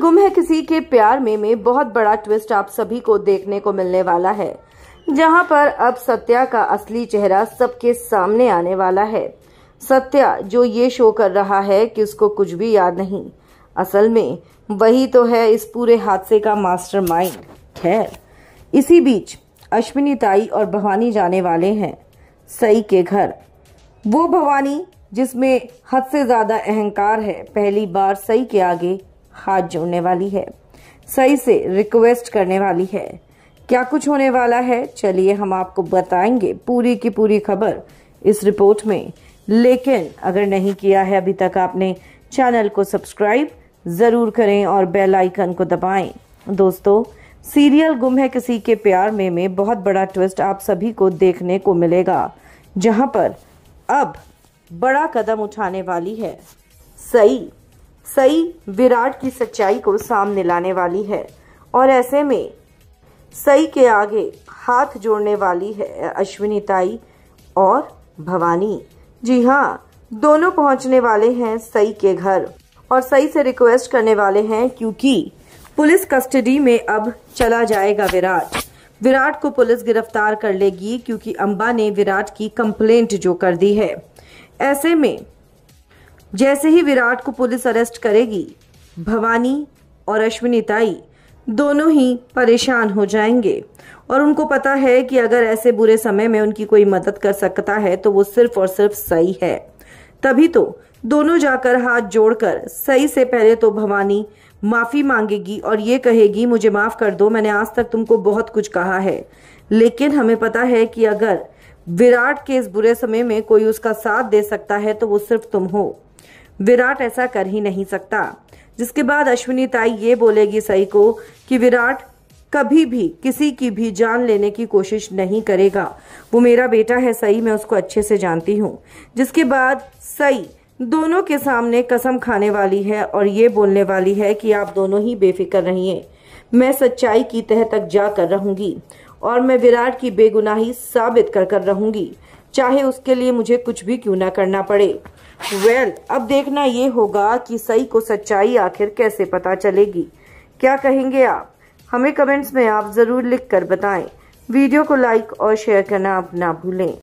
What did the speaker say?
गुम है किसी के प्यार में में बहुत बड़ा ट्विस्ट आप सभी को देखने को मिलने वाला है जहां पर अब सत्या का असली चेहरा सबके सामने आने वाला है सत्या जो ये शो कर रहा है कि उसको कुछ भी याद नहीं असल में वही तो है इस पूरे हादसे का मास्टरमाइंड खैर इसी बीच अश्विनी ताई और भवानी जाने वाले हैं सई के घर वो भवानी जिसमें हद से ज़्यादा अहंकार है पहली बार सई के आगे हाथ जोड़ने वाली है सही से रिक्वेस्ट करने वाली है क्या कुछ होने वाला है चलिए हम आपको बताएंगे पूरी की पूरी खबर इस रिपोर्ट में लेकिन अगर नहीं किया है अभी तक आपने चैनल को सब्सक्राइब ज़रूर करें और बेल आइकन को दबाएं दोस्तों सीरियल गुम है किसी के प्यार में में बहुत बड़ा ट्विस्ट आप सभी को देखने को मिलेगा जहां पर अब बड़ा कदम उठाने वाली है सही सई विराट की सच्चाई को सामने लाने वाली है और ऐसे में सई के आगे हाथ जोड़ने वाली है अश्विनी ताई और भवानी जी हाँ दोनों पहुंचने वाले हैं सई के घर और सई से रिक्वेस्ट करने वाले हैं क्योंकि पुलिस कस्टडी में अब चला जाएगा विराट विराट को पुलिस गिरफ्तार कर लेगी क्योंकि अंबा ने विराट की कंप्लेंट जो कर दी है ऐसे में जैसे ही विराट को पुलिस अरेस्ट करेगी भवानी और अश्विनी ताई दोनों ही परेशान हो जाएंगे और उनको पता है कि अगर ऐसे बुरे समय में उनकी कोई मदद कर सकता है तो वो सिर्फ और सिर्फ सही है तभी तो दोनों जाकर हाथ जोड़कर सही से पहले तो भवानी माफी मांगेगी और ये कहेगी मुझे माफ कर दो मैंने आज तक तुमको बहुत कुछ कहा है लेकिन हमें पता है कि अगर विराट के इस बुरे समय में कोई उसका साथ दे सकता है तो वो सिर्फ तुम हो विराट ऐसा कर ही नहीं सकता जिसके बाद अश्विनी ताई ये बोलेगी सई को कि विराट कभी भी किसी की भी जान लेने की कोशिश नहीं करेगा वो मेरा बेटा है सई मैं उसको अच्छे से जानती हूँ जिसके बाद सई दोनों के सामने कसम खाने वाली है और ये बोलने वाली है कि आप दोनों ही बेफिक्र रहिए मैं सच्चाई की तह तक जा कर रहूंगी और मैं विराट की बेगुनाही साबित कर कर रहूंगी चाहे उसके लिए मुझे कुछ भी क्यों ना करना पड़े वेल well, अब देखना ये होगा कि सही को सच्चाई आखिर कैसे पता चलेगी क्या कहेंगे आप हमें कमेंट्स में आप ज़रूर लिख कर बताएं वीडियो को लाइक और शेयर करना आप ना भूलें